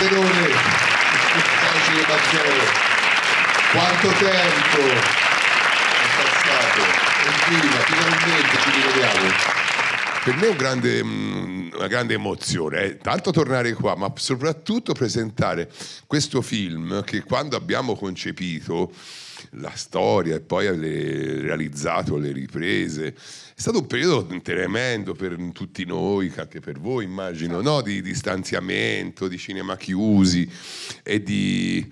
Benoni, facile Mazzolo, quanto tempo è passato, evviva, finalmente ci rivediamo per me è un grande, mm, una grande emozione, eh. tanto tornare qua, ma soprattutto presentare questo film che quando abbiamo concepito la storia e poi le, realizzato le riprese, è stato un periodo tremendo per tutti noi, anche per voi immagino, no? di distanziamento, di cinema chiusi e di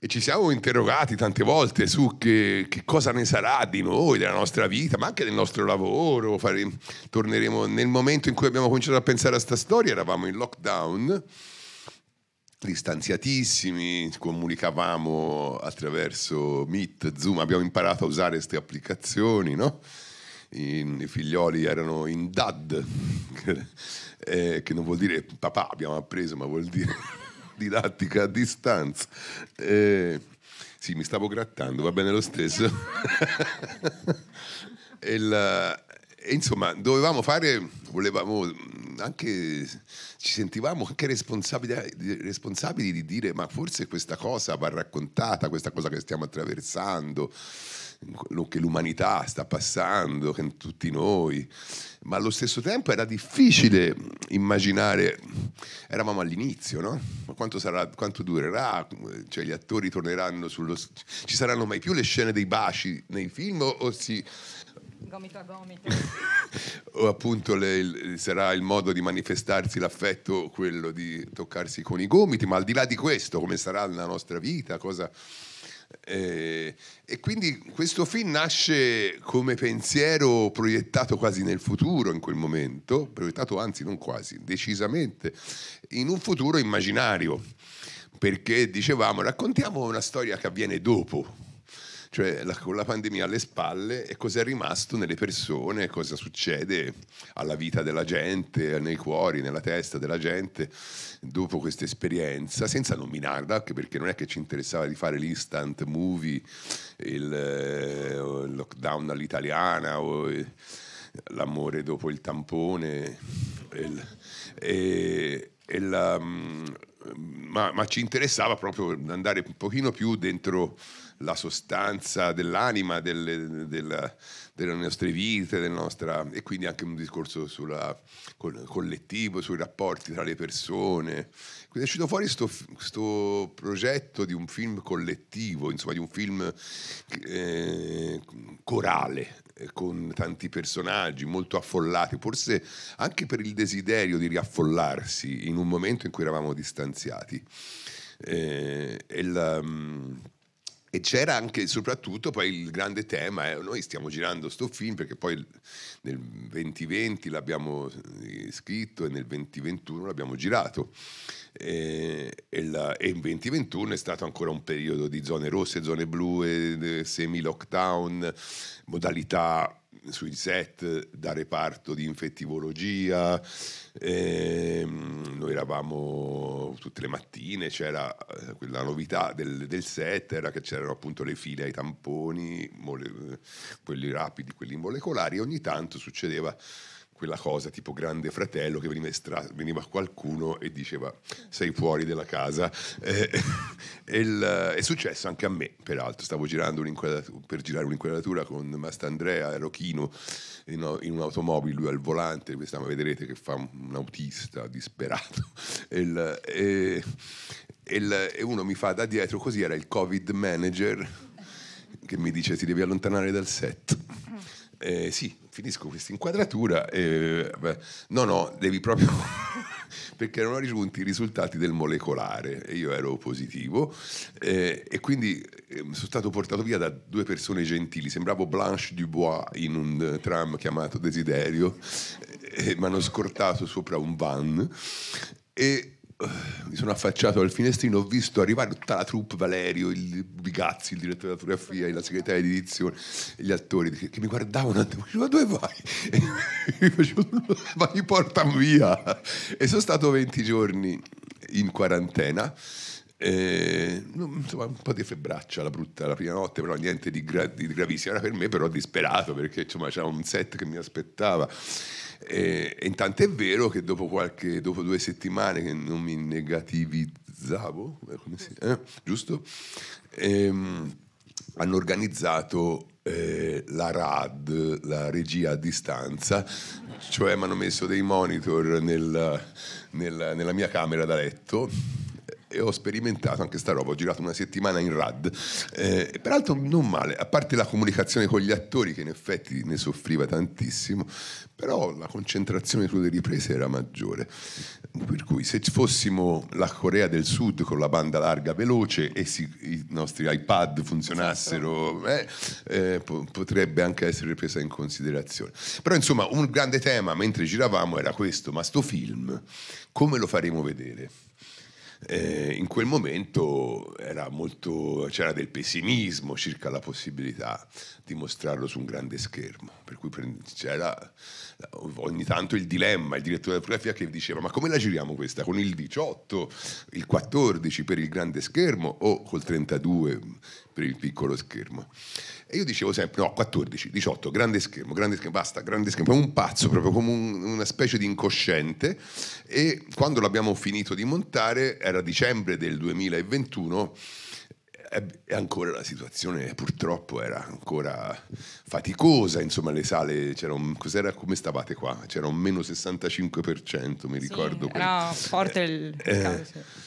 e ci siamo interrogati tante volte su che, che, cosa ne sarà di noi, della nostra vita, ma anche del nostro lavoro. Fare, torneremo nel momento in cui abbiamo cominciato a pensare a questa storia, eravamo in lockdown, distanziatissimi, comunicavamo attraverso Meet, Zoom, abbiamo imparato a usare queste applicazioni, no? I, figlioli erano in dad, eh, che non vuol dire papà, abbiamo appreso, ma vuol dire didattica a distanza. Eh, sì, mi stavo grattando, va bene lo stesso. la, e insomma, dovevamo fare, volevamo mm, anche, ci sentivamo anche responsabili, responsabili di dire ma forse questa cosa va raccontata, questa cosa che stiamo attraversando che l'umanità sta passando, che tutti noi, ma allo stesso tempo era difficile immaginare, eravamo all'inizio, no? Ma quanto, sarà, quanto durerà? Cioè, gli attori torneranno sullo... ci saranno mai più le scene dei baci nei film o si Gomito a gomito. o appunto le, sarà il modo di manifestarsi l'affetto quello di toccarsi con i gomiti, ma al di là di questo, come sarà la nostra vita, cosa... Eh, e quindi questo film nasce come pensiero proiettato quasi nel futuro in quel momento, proiettato anzi non quasi, decisamente, in un futuro immaginario, perché dicevamo raccontiamo una storia che avviene dopo, cioè la, con la pandemia alle spalle e cosa è rimasto nelle persone, cosa succede alla vita della gente, nei cuori, nella testa della gente dopo questa esperienza, senza nominarla, anche perché non è che ci interessava di fare l'instant movie, il, eh, il lockdown all'italiana o... Eh, l'amore dopo il tampone il, e, e la, mm, ma, ma, ci interessava proprio andare un pochino più dentro la sostanza dell'anima delle, della, delle nostre vite, della nostra, e quindi anche un discorso sulla, collettivo, sui rapporti tra le persone. Quindi è uscito fuori questo progetto di un film collettivo, insomma di un film eh, corale, eh, con tanti personaggi molto affollati, forse anche per il desiderio di riaffollarsi in un momento in cui eravamo distanziati. Eh, e la, e c'era anche e soprattutto poi il grande tema, eh, noi stiamo girando sto film perché poi nel 2020 l'abbiamo eh, scritto e nel 2021 l'abbiamo girato e, eh, e, la, e in 2021 è stato ancora un periodo di zone rosse, zone blu, eh, semi-lockdown, modalità sui set da reparto di infettivologia, ehm, noi eravamo tutte le mattine, c'era eh, la novità del, del, set, era che c'erano appunto le file ai tamponi, quelli rapidi, quelli molecolari, e ogni tanto succedeva quella cosa tipo grande fratello che veniva, estra- veniva qualcuno e diceva sei fuori della casa eh, il, è successo anche a me peraltro stavo girando per girare un'inquadratura con Mastandrea a Rochino in, in, un'automobile lui al volante questa ma vedrete che fa un, autista disperato il, e, il, e uno mi fa da dietro così era il covid manager che mi dice ti devi allontanare dal set eh, sì, finisco questa inquadratura e no, no, devi proprio... perché erano raggiunti i risultati del molecolare e io ero positivo eh, e quindi eh, sono stato portato via da due persone gentili, sembravo Blanche Dubois in un tram chiamato Desiderio, eh, mi hanno scortato sopra un van e mi sono affacciato al finestrino, ho visto arrivare tutta la troupe, Valerio, il Bigazzi, il direttore della fotografia, la segretaria di edizione, gli attori che, mi guardavano, dicevo, ma dove vai? E mi facevo, ma mi portano via. E sono stato 20 giorni in quarantena. Eh, insomma, un po' di febbraccia la brutta la prima notte, però niente di, gra- di gravissimo. Era per me, però disperato perché insomma, c'era un set che mi aspettava. E, eh, e intanto è vero che dopo, qualche, dopo due settimane che non mi negativizzavo, eh, si, eh, giusto? Ehm, hanno organizzato eh, la RAD, la regia a distanza, cioè mi hanno messo dei monitor nella, nella, nella mia camera da letto e ho sperimentato anche sta roba, ho girato una settimana in RAD, eh, peraltro non male, a parte la comunicazione con gli attori che in effetti ne soffriva tantissimo, però la concentrazione sulle riprese era maggiore, per cui se fossimo la Corea del Sud con la banda larga veloce e si, i nostri iPad funzionassero, esatto. eh, eh, potrebbe anche essere presa in considerazione. Però insomma un grande tema mentre giravamo era questo, ma sto film come lo faremo vedere? eh, in quel momento molto, c'era del pessimismo circa la possibilità di mostrarlo su un grande schermo, per cui c'era ogni tanto il dilemma, il direttore della fotografia che diceva ma come la giriamo questa? Con il 18, il 14 per il grande schermo o col 32 per il piccolo schermo. E io dicevo sempre, no, 14, 18, grande schermo, grande schermo, basta, grande schermo, un pazzo, proprio come un, una specie di incosciente. E quando l'abbiamo finito di montare, era dicembre del 2021, eh, e ancora la situazione purtroppo era ancora faticosa, insomma le sale, c'era un, cos'era, come stavate qua? C'era un meno 65%, mi ricordo. Sì, era forte eh, il... Eh, eh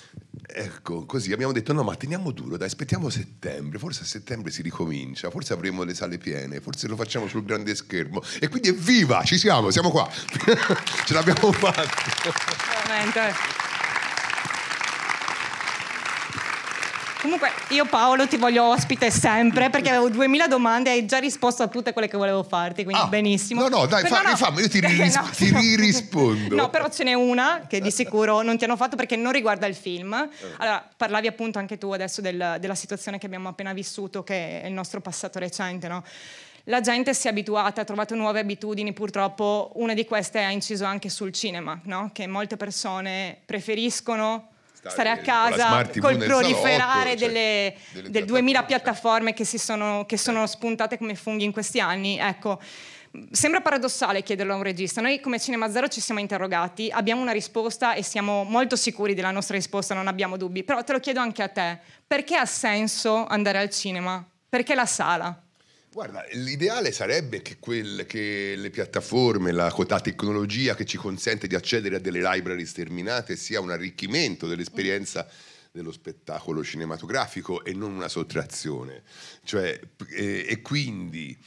Ecco, così abbiamo detto no, ma teniamo duro, dai, aspettiamo settembre, forse a settembre si ricomincia, forse avremo le sale piene, forse lo facciamo sul grande schermo. E quindi evviva, ci siamo, siamo qua. Ce l'abbiamo fatta. Veramente. Comunque, io Paolo ti voglio ospite sempre perché avevo 2000 domande e hai già risposto a tutte quelle che volevo farti, quindi ah, benissimo. No, no, dai, però fa, no, fammi, io ti, riris- no, ti ririspondo. No, però ce n'è una che di sicuro non ti hanno fatto perché non riguarda il film. Eh. Allora, parlavi appunto anche tu adesso del, della situazione che abbiamo appena vissuto, che è il nostro passato recente, no? la gente si è abituata, ha trovato nuove abitudini, purtroppo una di queste ha inciso anche sul cinema, no? che molte persone preferiscono stare a casa col proliferare salotto, cioè, delle, delle del 2000 piattaforme che, sono, che sono spuntate come funghi in questi anni. Ecco, sembra paradossale chiederlo a un regista. Noi come Cinema Zero ci siamo interrogati, abbiamo una risposta e siamo molto sicuri della nostra risposta, non abbiamo dubbi. Però te lo chiedo anche a te, perché ha senso andare al cinema? Perché la sala? Guarda, l'ideale sarebbe che, quel, che, le piattaforme, la, la tecnologia che ci consente di accedere a delle library sterminate sia un arricchimento dell'esperienza mm. dello spettacolo cinematografico e non una sottrazione. Cioè, e, e quindi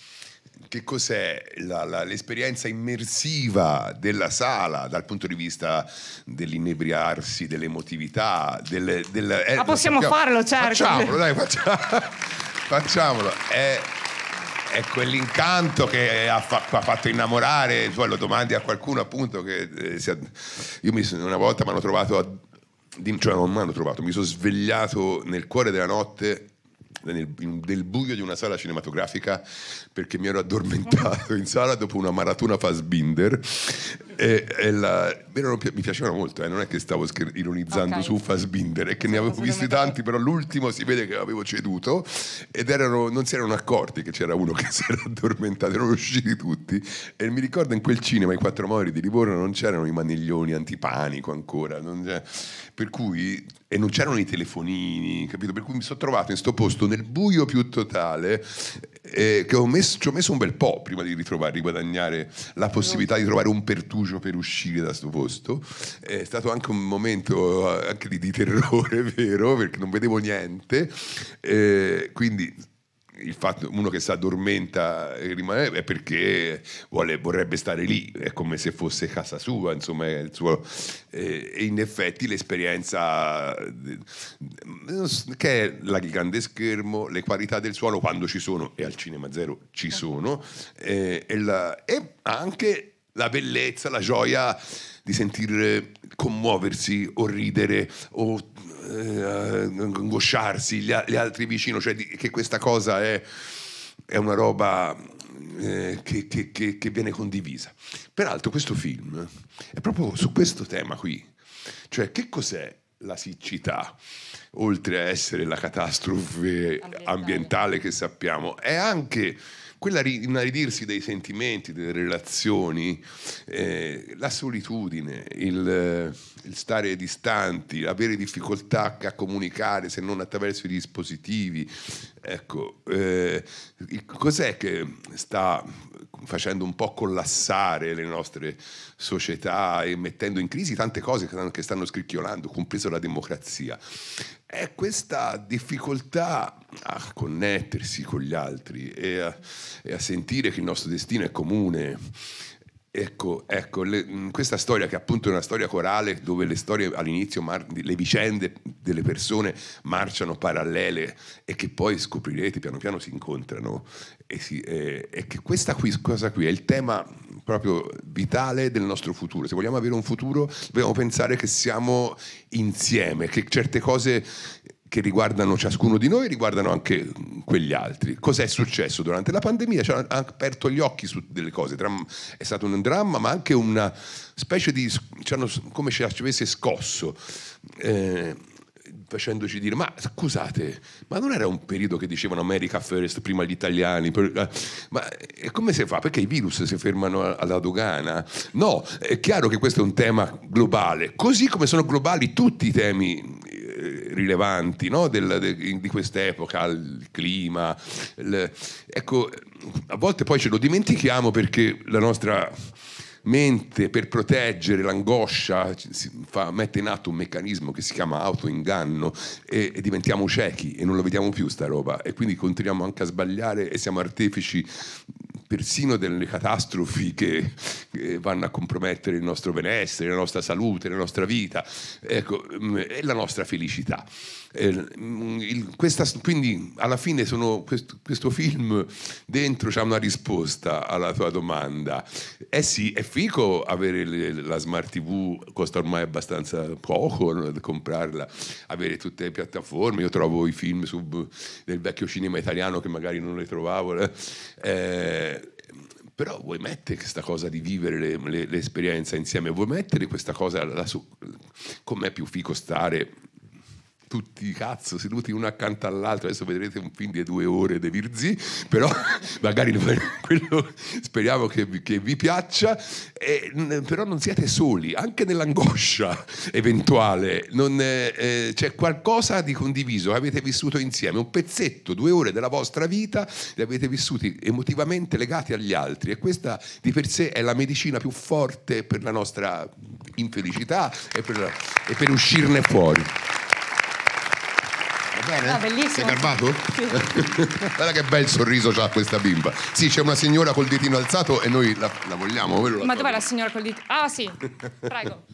che cos'è la, la, l'esperienza immersiva della sala dal punto di vista dell'inebriarsi, dell'emotività, del, del, eh, Ma possiamo farlo, certo. Facciamolo, dai, facciamo, facciamolo. È, è quell'incanto che ha, fa, ha fatto innamorare, tu lo domandi a qualcuno appunto che eh, si, io mi, una volta mi hanno trovato, a, cioè non mi hanno trovato, mi sono svegliato nel cuore della notte nel, nel, buio di una sala cinematografica perché mi ero addormentato in sala dopo una maratona Fassbinder e, e la, mi piaceva molto, eh, non è che stavo ironizzando okay. su Fassbinder, è che ne avevo visti tanti, però l'ultimo si vede che avevo ceduto ed erano, non si erano accorti che c'era uno che si era addormentato, erano usciti tutti. E mi ricordo in quel cinema, i Quattro Mori di Livorno, non c'erano i maniglioni antipanico ancora, per cui e non c'erano i telefonini, capito? Per cui mi sono trovato in sto posto nel buio più totale eh, che ho messo, ci ho messo un bel po' prima di ritrovare, guadagnare la possibilità di trovare un pertuso rifugio per uscire da questo posto. È stato anche un momento eh, anche di, di terrore, vero, perché non vedevo niente. Eh, quindi il fatto uno che si addormenta e rimane è perché vuole, vorrebbe stare lì, è come se fosse casa sua, insomma, suo, eh, e in effetti l'esperienza eh, che è la grande schermo, le qualità del suono quando ci sono, e al cinema zero ci sono, eh, e, la, e anche la bellezza, la gioia di sentire commuoversi o ridere o eh, angosciarsi gli, gli, altri vicino, cioè di, che questa cosa è, è una roba eh, che, che, che, che, viene condivisa. Peraltro questo film è proprio su questo tema qui, cioè che cos'è la siccità, oltre a essere la catastrofe ambientale, ambientale che sappiamo, è anche quella inaridirsi dei sentimenti, delle relazioni, eh, la solitudine, il, eh, il, stare distanti, avere difficoltà a comunicare se non attraverso i dispositivi, ecco, eh, cos'è che sta facendo un po' collassare le nostre società e mettendo in crisi tante cose che stanno scricchiolando, compreso la democrazia? È questa difficoltà a connettersi con gli altri e a, e a sentire che il nostro destino è comune. Ecco, ecco le, questa storia che appunto è una storia corale dove le storie all'inizio, mar- le vicende delle persone marciano parallele e che poi scoprirete piano piano si incontrano e, si, eh, e che questa qui, cosa qui è il tema proprio vitale del nostro futuro. Se vogliamo avere un futuro dobbiamo pensare che siamo insieme, che certe cose che riguardano ciascuno di noi riguardano anche mm, quegli altri. Cos'è successo durante la pandemia? Ci hanno aperto gli occhi su delle cose. È stato un dramma, ma anche una specie di. come se ci avesse scosso. Eh, facendoci dire ma scusate ma non era un periodo che dicevano America first prima gli italiani per, eh, ma eh, come si fa perché i virus si fermano alla dogana no è chiaro che questo è un tema globale così come sono globali tutti i temi rilevanti no? Del, de, di quest'epoca, il clima. Il, ecco, a volte poi ce lo dimentichiamo perché la nostra mente per proteggere l'angoscia fa, mette in atto un meccanismo che si chiama autoinganno e, e, diventiamo ciechi e non lo vediamo più sta roba e quindi continuiamo anche a sbagliare e siamo artefici persino delle catastrofi che, che vanno a compromettere il nostro benessere, la nostra salute, la nostra vita ecco, e mm, la nostra felicità. Eh, il, questa, quindi alla fine sono, questo, questo, film dentro c'è una risposta alla tua domanda. Eh sì, è fico avere le, la smart TV, costa ormai abbastanza poco no? comprarla, avere tutte le piattaforme, io trovo i film sub, del vecchio cinema italiano che magari non le trovavo. Eh, eh però vuoi mettere questa cosa di vivere le, le, l'esperienza insieme, vuoi mettere questa cosa là su com'è più fico stare tutti cazzo seduti uno accanto all'altro adesso vedrete un film di due ore De Virzi però magari quello speriamo che vi, che vi piaccia e, però non siete soli anche nell'angoscia eventuale è, eh, eh, c'è qualcosa di condiviso avete vissuto insieme un pezzetto due ore della vostra vita li avete vissuti emotivamente legati agli altri e questa di per sé è la medicina più forte per la nostra infelicità e per, e per uscirne fuori bene? Ah, bellissimo. Sei garbato? Sì. Guarda che bel sorriso ha questa bimba. Sì, c'è una signora col ditino alzato e noi la, la vogliamo, La Ma dov'è la signora col ditino? Ah, sì, prego.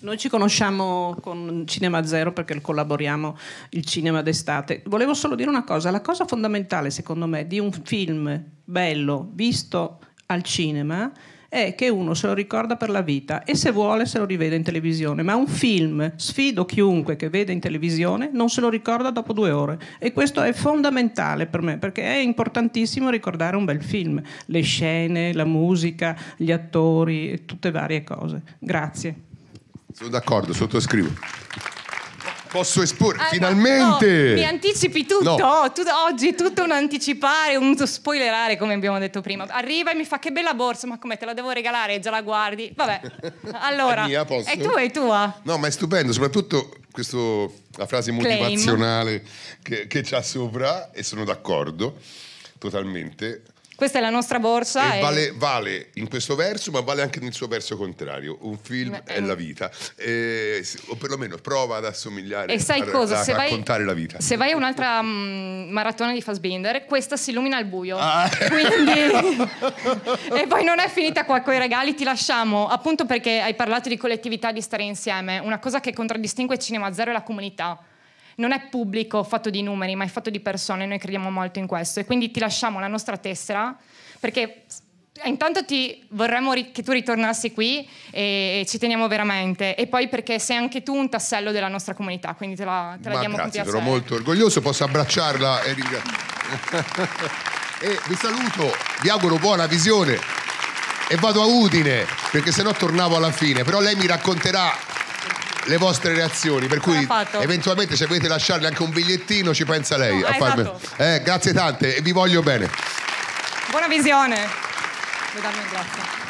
Noi ci conosciamo con Cinema Zero perché collaboriamo il cinema d'estate. Volevo solo dire una cosa, la cosa fondamentale secondo me di un film bello visto al cinema è è che uno se lo ricorda per la vita e se vuole se lo rivede in televisione, ma un film, sfido chiunque che vede in televisione, non se lo ricorda dopo due ore e questo è fondamentale per me perché è importantissimo ricordare un bel film, le scene, la musica, gli attori, tutte varie cose. Grazie. Sono d'accordo, sottoscrivo. Posso esporre, ah, finalmente! No, mi anticipi tutto, no. tu, oggi tutto un anticipare, un spoilerare come abbiamo detto prima. Arriva e mi fa che bella borsa, ma come te la devo regalare? già la guardi. Vabbè, allora, mia, è tua, è tua. No, ma è stupendo, soprattutto questa la frase Claim. motivazionale che, che c'ha sopra e sono d'accordo totalmente. Questa è la nostra borsa. E e... Vale, vale, in questo verso, ma vale anche nel suo verso contrario. Un film Beh, è la eh. vita, e, o perlomeno prova ad assomigliare e sai a, cosa? A, se a vai, raccontare la vita. Se vai a un'altra mh, mm, maratona di Fassbinder, questa si illumina al buio. Ah. Quindi... e poi non è finita qua con i regali, ti lasciamo appunto perché hai parlato di collettività, di stare insieme. Una cosa che contraddistingue Cinema Zero è la comunità non è pubblico fatto di numeri, ma è fatto di persone, noi crediamo molto in questo e quindi ti lasciamo la nostra tessera perché intanto ti vorremmo che tu ritornassi qui e ci teniamo veramente e poi perché sei anche tu un tassello della nostra comunità quindi te la, te la diamo grazie, con piacere sono molto orgoglioso posso abbracciarla e e vi saluto vi auguro buona visione e vado a Udine perché se no tornavo alla fine però lei mi racconterà le vostre reazioni. Per cui eventualmente se volete lasciarle anche un bigliettino ci pensa lei. No, ah, a farmi... eh, grazie tante e vi voglio bene. Buona visione. Dammi grazie.